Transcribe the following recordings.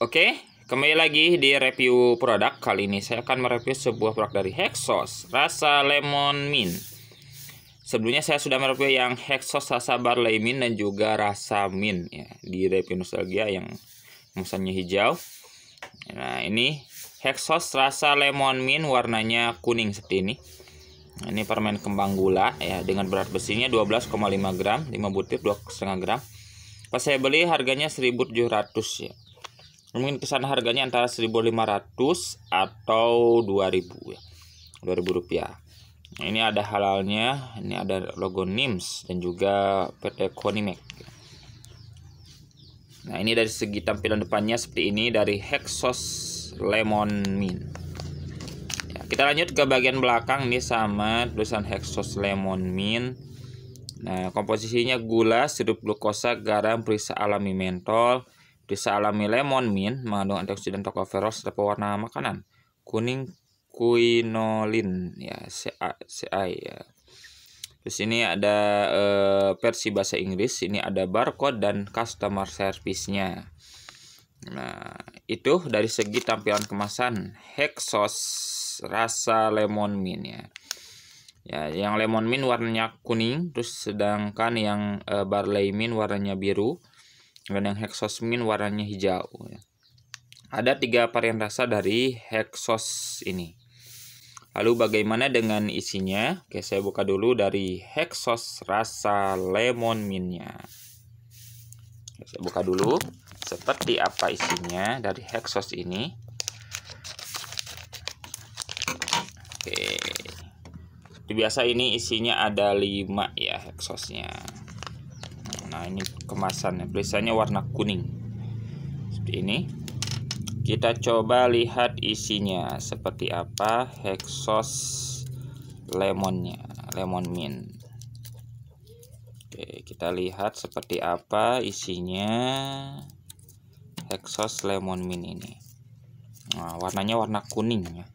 Oke, kembali lagi di review produk. Kali ini saya akan mereview sebuah produk dari Hexos, rasa lemon mint. Sebelumnya saya sudah mereview yang Hexos rasa barley mint dan juga rasa mint ya, di review nostalgia yang musannya hijau. Nah, ini Hexos rasa lemon mint warnanya kuning seperti ini. Nah, ini permen kembang gula ya dengan berat besinya 12,5 gram, 5 butir 2,5 gram. Pas saya beli harganya 1.700 ya mungkin kisaran harganya antara 1.500 atau 2.000 ya 2.000 rupiah nah, ini ada halalnya ini ada logo NIMS dan juga PT Konimek nah ini dari segi tampilan depannya seperti ini dari Hexos Lemon Mint ya, kita lanjut ke bagian belakang ini sama tulisan Hexos Lemon Mint nah komposisinya gula sirup glukosa garam perisa alami mentol bisa alami lemon mint mengandung antioksidan tocopherol serta pewarna makanan. Kuning quinolin ya CA, CA ya. Terus ini ada eh, versi bahasa Inggris, ini ada barcode dan customer service-nya. Nah, itu dari segi tampilan kemasan Hexos rasa lemon mint ya. Ya, yang lemon mint warnanya kuning, terus sedangkan yang eh, barley mint warnanya biru dan yang hexosmin warnanya hijau ya. ada tiga varian rasa dari hexos ini lalu bagaimana dengan isinya oke saya buka dulu dari hexos rasa lemon minnya saya buka dulu seperti apa isinya dari hexos ini oke biasa ini isinya ada lima ya hexosnya nah ini kemasannya biasanya warna kuning seperti ini kita coba lihat isinya seperti apa hexos lemonnya lemon mint Oke, kita lihat seperti apa isinya Hexos Lemon Mint ini. Nah, warnanya warna kuning ya.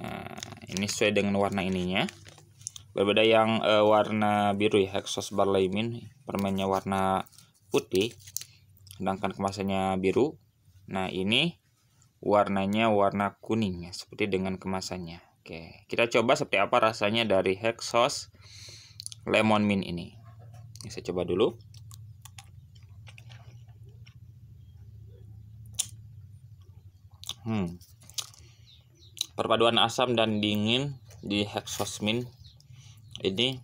Nah, ini sesuai dengan warna ininya berbeda yang uh, warna biru ya Hexos Barlaimin permennya warna putih sedangkan kemasannya biru nah ini warnanya warna kuning ya, seperti dengan kemasannya oke kita coba seperti apa rasanya dari Hexos Lemon Mint ini saya coba dulu hmm perpaduan asam dan dingin di Hexos Mint ini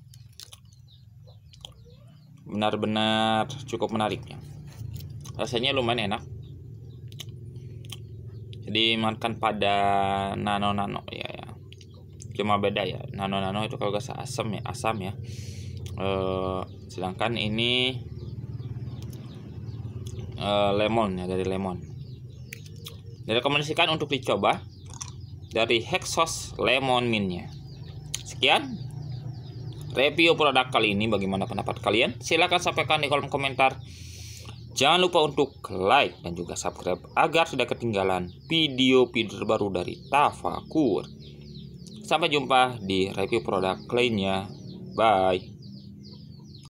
benar-benar cukup menarik ya. Rasanya lumayan enak. Jadi makan pada nano-nano ya, ya. Cuma beda ya. Nano-nano itu kalau gak asam ya, asam ya. E, sedangkan ini e, lemon ya dari lemon. Direkomendasikan untuk dicoba dari Hexos Lemon Minnya. Sekian review produk kali ini bagaimana pendapat kalian silahkan sampaikan di kolom komentar jangan lupa untuk like dan juga subscribe agar tidak ketinggalan video-video terbaru dari Tafakur sampai jumpa di review produk lainnya bye